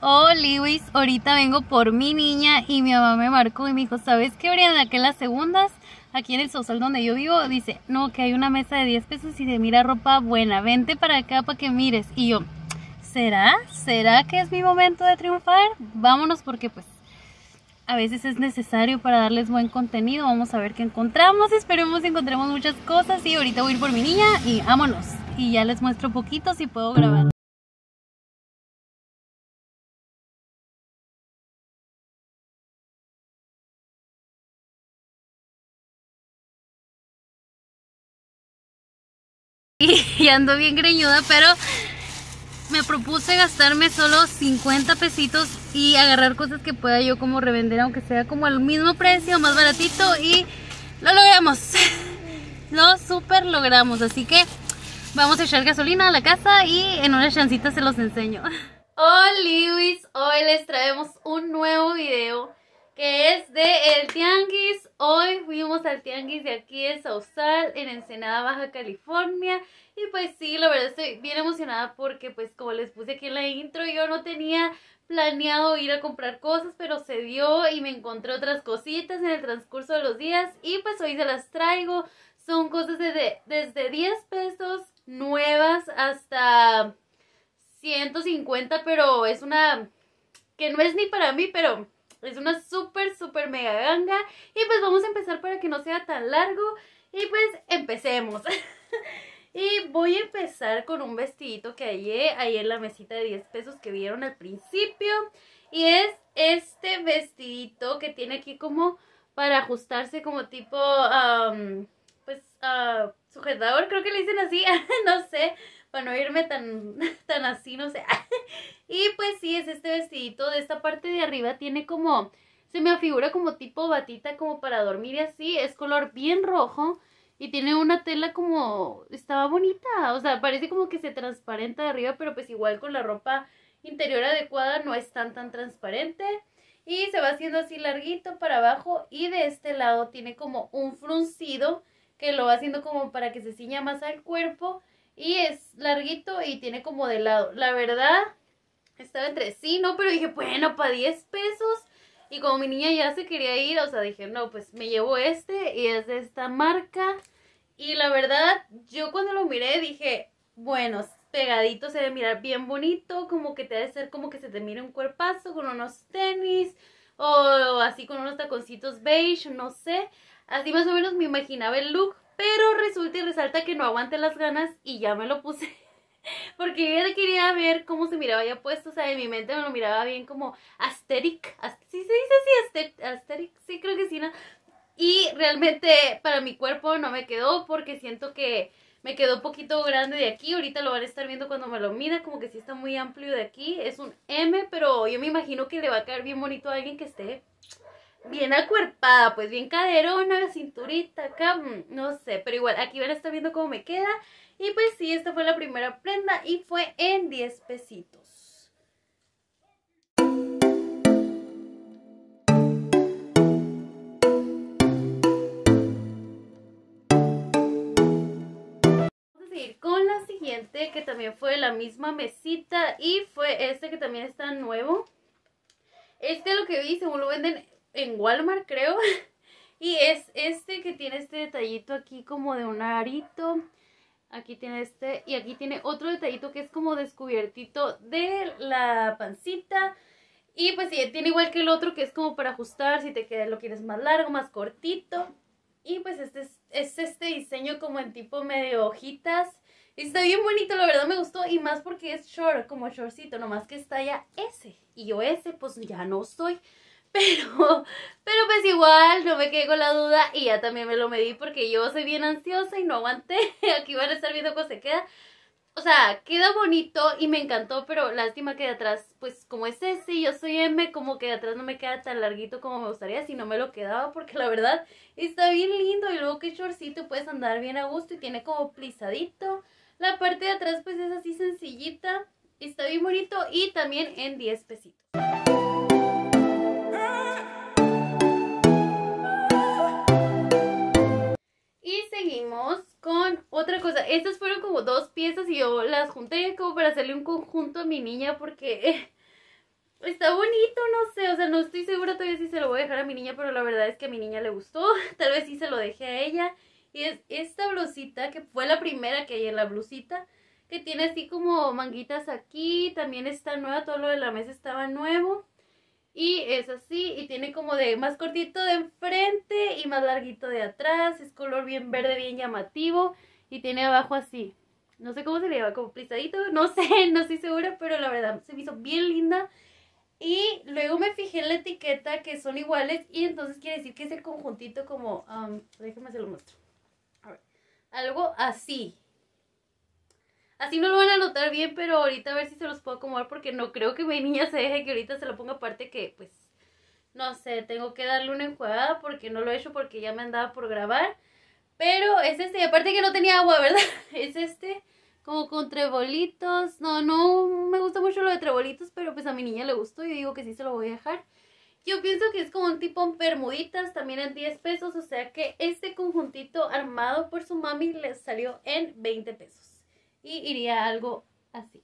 Oh, Lewis, ahorita vengo por mi niña y mi mamá me marcó y me dijo, ¿sabes qué, Brianda? Que en las segundas, aquí en el social donde yo vivo, dice, no, que hay una mesa de 10 pesos y de mira ropa buena, vente para acá para que mires. Y yo, ¿será? ¿Será que es mi momento de triunfar? Vámonos porque pues a veces es necesario para darles buen contenido. Vamos a ver qué encontramos. Esperemos que encontremos muchas cosas. Y ahorita voy a ir por mi niña y vámonos. Y ya les muestro poquito si puedo grabar. y ando bien greñuda, pero me propuse gastarme solo 50 pesitos y agarrar cosas que pueda yo como revender, aunque sea como al mismo precio, más baratito y lo logramos. Lo super logramos, así que vamos a echar gasolina a la casa y en una chancita se los enseño. Hola, Luis, hoy les traemos un nuevo video que es de El Tianguis. Hoy fuimos al Tianguis de aquí En Sausal, en Ensenada, Baja California. Y pues sí, la verdad estoy bien emocionada porque pues como les puse aquí en la intro, yo no tenía planeado ir a comprar cosas, pero se dio y me encontré otras cositas en el transcurso de los días y pues hoy se las traigo. Son cosas desde 10 pesos nuevas hasta 150, pero es una que no es ni para mí, pero es una súper, súper mega ganga. Y pues vamos a empezar para que no sea tan largo. Y pues empecemos. y voy a empezar con un vestidito que hallé ahí en la mesita de 10 pesos que vieron al principio. Y es este vestidito que tiene aquí como para ajustarse como tipo, pues, ah, sujetador, creo que le dicen así, no sé, para no irme tan, tan así, no sé. Y pues sí, es este vestidito de esta parte de arriba, tiene como, se me afigura como tipo batita como para dormir y así, es color bien rojo y tiene una tela como, estaba bonita, o sea, parece como que se transparenta de arriba, pero pues igual con la ropa interior adecuada no es tan tan transparente. Y se va haciendo así larguito para abajo y de este lado tiene como un fruncido que lo va haciendo como para que se ciña más al cuerpo y es larguito y tiene como de lado. La verdad, estaba entre sí, no, pero dije, bueno, para 10 pesos. Y como mi niña ya se quería ir, o sea, dije, no, pues me llevo este y es de esta marca. Y la verdad, yo cuando lo miré dije, bueno, pegadito se debe mirar bien bonito, como que te debe ser como que se te mire un cuerpazo con unos tenis o así con unos taconcitos beige, no sé. Así más o menos me imaginaba el look, pero resulta y resalta que no aguante las ganas y ya me lo puse. Porque yo quería ver cómo se miraba ya puesto, o sea, en mi mente me lo miraba bien como asteric, ¿sí se dice así? Asteric, sí, creo que sí, ¿no? Y realmente para mi cuerpo no me quedó porque siento que me quedó un poquito grande de aquí, ahorita lo van a estar viendo cuando me lo mira como que sí está muy amplio de aquí, es un M, pero yo me imagino que le va a caer bien bonito a alguien que esté bien acuerpada, pues bien caderona, cinturita acá, mm, no sé, pero igual aquí van a estar viendo cómo me queda y pues sí, esta fue la primera prenda y fue en 10 pesitos. Vamos a seguir con la siguiente que también fue la misma mesita y fue este que también está nuevo. Este lo que vi, según lo venden en Walmart, creo. Y es este que tiene este detallito aquí como de un arito. Aquí tiene este y aquí tiene otro detallito que es como descubiertito de la pancita. Y pues tiene igual que el otro que es como para ajustar si te queda, lo quieres más largo, más cortito. Y pues este es, este diseño como en tipo medio hojitas. Y está bien bonito, la verdad me gustó. Y más porque es short, como shortcito, nomás que está ya ese. Y yo ese pues ya no soy. Pero, pero pues igual no me quedé con la duda y ya también me lo medí porque yo soy bien ansiosa y no aguanté. Aquí van a estar viendo cómo se queda. O sea, queda bonito y me encantó, pero lástima que de atrás, pues como es ese, yo soy M, como que de atrás no me queda tan larguito como me gustaría si no me lo quedaba, porque la verdad está bien lindo y luego que shortcito puedes andar bien a gusto y tiene como plisadito. La parte de atrás pues es así sencillita, está bien bonito y también en 10 pesitos. seguimos con otra cosa. Estas fueron como dos piezas y yo las junté como para hacerle un conjunto a mi niña porque está bonito, no sé. O sea, no estoy segura todavía si se lo voy a dejar a mi niña, pero la verdad es que a mi niña le gustó. Tal vez sí se lo dejé a ella. Y es esta blusita, que fue la primera que hay en la blusita, que tiene así como manguitas aquí. También está nueva, todo lo de la mesa estaba nuevo. Y es así, y tiene como de más cortito de enfrente y más larguito de atrás. Es color bien verde, bien llamativo. Y tiene abajo así. No sé cómo se le llama, como plisadito. No sé, no estoy segura, pero la verdad se me hizo bien linda. Y luego me fijé en la etiqueta que son iguales. Y entonces quiere decir que es el conjuntito como... Um, déjame se lo muestro. A ver. Algo así. Así no lo van a notar bien, pero ahorita a ver si se los puedo acomodar porque no creo que mi niña se deje que ahorita se lo ponga aparte que pues no sé, tengo que darle una enjuagada porque no lo he hecho porque ya me andaba por grabar. Pero es este, y aparte que no tenía agua, ¿verdad? Es este, como con trebolitos. No, no me gusta mucho lo de trebolitos, pero pues a mi niña le gustó. Yo digo que sí se lo voy a dejar. Yo pienso que es como un tipo en bermuditas, también en 10 pesos. O sea que este conjuntito armado por su mami Le salió en 20 pesos y iría algo así.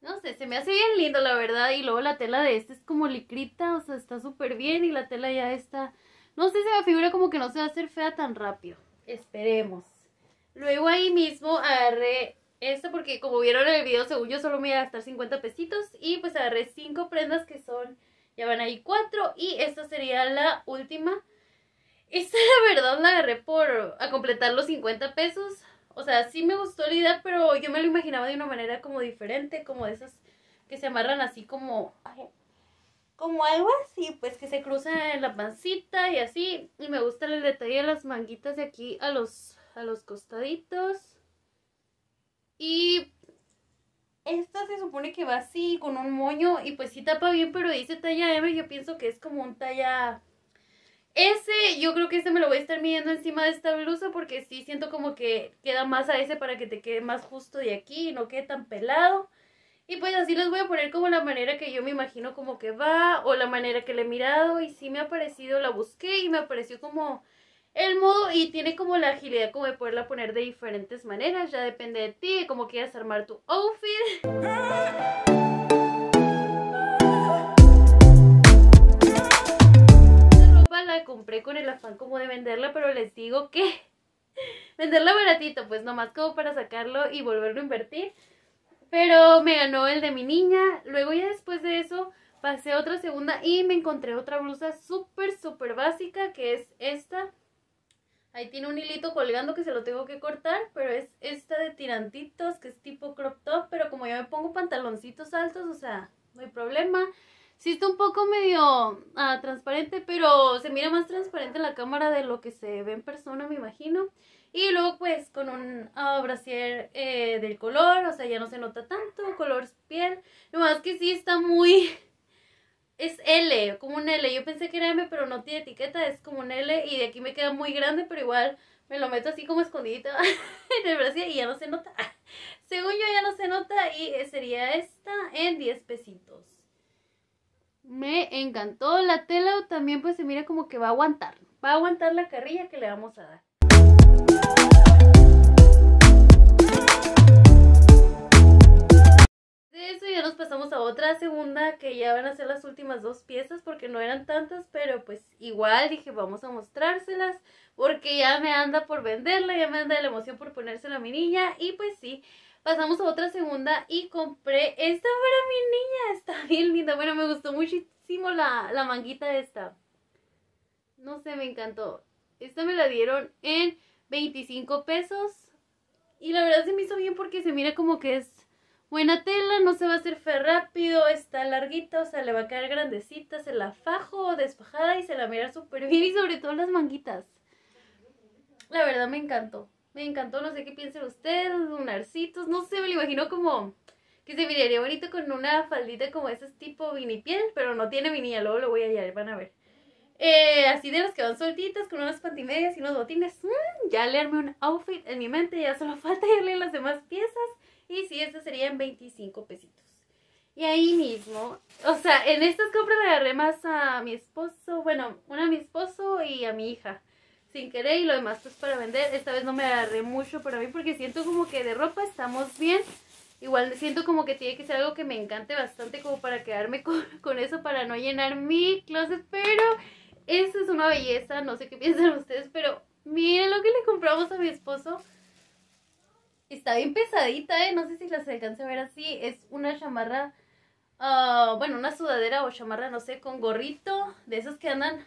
No sé, se me hace bien lindo la verdad y luego la tela de este es como licrita, o sea, está súper bien y la tela ya está... No sé, se me figura como que no se va a hacer fea tan rápido. Esperemos. Luego ahí mismo agarré esto porque como vieron en el video, según yo solo me iba a gastar 50 pesitos y pues agarré 5 prendas que son, ya van ahí 4 y esta sería la última. Esta la verdad la agarré por a completar los 50 pesos o sea, sí me gustó la idea, pero yo me lo imaginaba de una manera como diferente, como de esas que se amarran así como... Como algo así, pues que se cruzan en la pancita y así. Y me gusta el detalle de las manguitas de aquí a los, a los costaditos. Y esta se supone que va así, con un moño, y pues sí tapa bien, pero dice talla M, yo pienso que es como un talla ese, yo creo que este me lo voy a estar midiendo encima de esta blusa porque sí siento como que queda más a ese para que te quede más justo de aquí y no quede tan pelado. Y pues así les voy a poner como la manera que yo me imagino como que va o la manera que le he mirado y sí me ha parecido, la busqué y me apareció como el modo y tiene como la agilidad como de poderla poner de diferentes maneras, ya depende de ti, de cómo quieras armar tu outfit. ¡Ah! compré con el afán como de venderla, pero les digo que venderla baratito, pues nomás como para sacarlo y volverlo a invertir. Pero me ganó el de mi niña. Luego ya después de eso pasé otra segunda y me encontré otra blusa súper, súper básica que es esta. Ahí tiene un hilito colgando que se lo tengo que cortar, pero es esta de tirantitos que es tipo crop top, pero como yo me pongo pantaloncitos altos, o sea, no hay problema. Sí está un poco medio ah, transparente, pero se mira más transparente en la cámara de lo que se ve en persona, me imagino. Y luego pues con un uh, del color, o sea, ya no se nota tanto, color piel. Lo más que sí está muy... Es L, como un L. Yo pensé que era M, pero no tiene etiqueta, es como un L. Y de aquí me queda muy grande, pero igual me lo meto así como escondidito en el brasier y ya no se nota. Según yo ya no se nota y sería esta en 10 pesitos. Me encantó la tela, también pues se mira como que va a aguantar, va a aguantar la carrilla que le vamos a dar. De eso ya nos pasamos a otra segunda que ya van a ser las últimas dos piezas porque no eran tantas, pero pues igual dije vamos a mostrárselas porque ya me anda por venderla, ya me anda la emoción por ponérsela a mi niña y pues sí, pasamos a otra segunda y compré esta para mi niña. Está bien linda. Bueno, me gustó muchísimo la, la manguita esta. No sé, me encantó. Esta me la dieron en 25 pesos. Y la verdad se me hizo bien porque se mira como que es buena tela, no se va a hacer fe rápido, está larguita, o sea, le va a quedar grandecita, se la fajo despajada y se la mira súper bien y sobre todo las manguitas. La verdad me encantó me encantó, no sé qué piensan ustedes, lunarcitos, no sé, me lo imagino como que se miraría bonito con una faldita como esas tipo vinipiel, pero no tiene vinilla, luego lo voy a hallar, van a ver. Eh, así de las que van soltitas, con unas pantimedias y unos botines, mm, Ya ya leerme un outfit en mi mente, ya solo falta irle las demás piezas, y sí, estas serían 25 pesitos. Y ahí mismo, o sea, en estas compras le agarré más a mi esposo, bueno, una a mi esposo y a mi hija sin querer y lo demás pues para vender. Esta vez no me agarré mucho para mí porque siento como que de ropa estamos bien. Igual siento como que tiene que ser algo que me encante bastante como para quedarme con, eso, para no llenar mi closet, pero eso es una belleza, no sé qué piensan ustedes, pero miren lo que le compramos a mi esposo. Está bien pesadita, ¿eh? No sé si las alcance a ver así. Es una chamarra, ah, bueno, una sudadera o chamarra, no sé, con gorrito, de esas que andan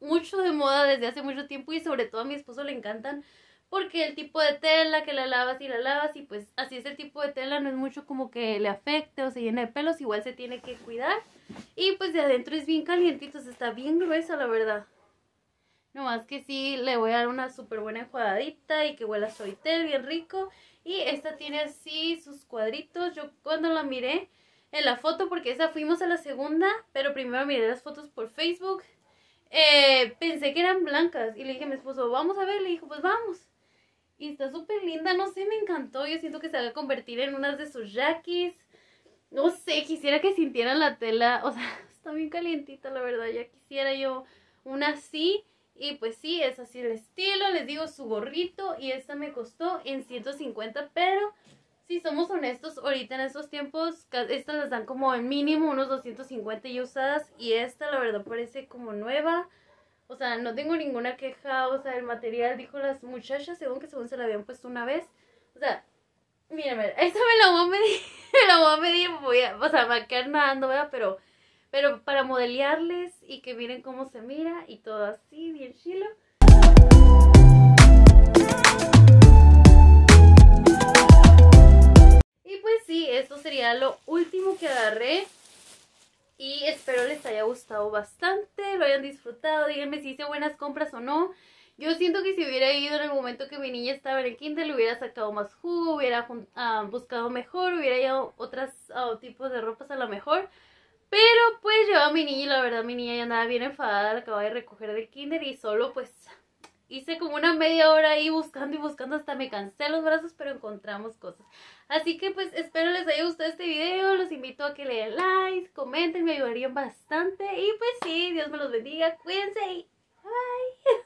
mucho de moda desde hace mucho tiempo y sobre todo a mi esposo le encantan porque el tipo de tela que la lavas y la lavas y pues así es el tipo de tela, no es mucho como que le afecte o se llena de pelos, igual se tiene que cuidar y pues de adentro es bien calientito, está bien gruesa la verdad. No más que sí, le voy a dar una súper buena enjuagadita y que huela soitel bien rico. Y esta tiene así sus cuadritos. Yo cuando la miré en la foto, porque esa fuimos a la segunda, pero primero miré las fotos por Facebook eh, pensé que eran blancas y le dije a mi esposo, vamos a ver, le dijo, pues vamos. Y está súper linda, no sé, me encantó, yo siento que se va a convertir en unas de sus jaquis. No sé, quisiera que sintieran la tela, o sea, está bien calientita la verdad, ya quisiera yo una así. Y pues sí, es así el estilo, les digo su gorrito y esta me costó en 150, pero si somos honestos, ahorita en estos tiempos, estas las dan como en mínimo unos 250 y usadas y esta la verdad parece como nueva. O sea, no tengo ninguna queja, o sea, el material, dijo las muchachas, según que según se la habían puesto una vez. O sea, mírame, esta me la voy a medir, me la voy a medir, voy a, o sea, va a quedar nadando, ¿verdad? Pero, pero para modelearles y que miren cómo se mira y todo así, bien chilo. lo último que agarré. Y espero les haya gustado bastante, lo hayan disfrutado. Díganme si hice buenas compras o no. Yo siento que si hubiera ido en el momento que mi niña estaba en el kinder, le hubiera sacado más jugo, hubiera ah, buscado mejor, hubiera ido otros ah, tipos de ropas a lo mejor. Pero pues llevaba a mi niña y la verdad mi niña ya andaba bien enfadada, la acababa de recoger del kinder y solo pues hice como una media hora ahí buscando y buscando hasta me cansé los brazos, pero encontramos cosas. Así que pues espero les haya gustado este video, los invito a que le den like comenten, me ayudarían bastante. Y pues sí, Dios me los bendiga, cuídense y bye.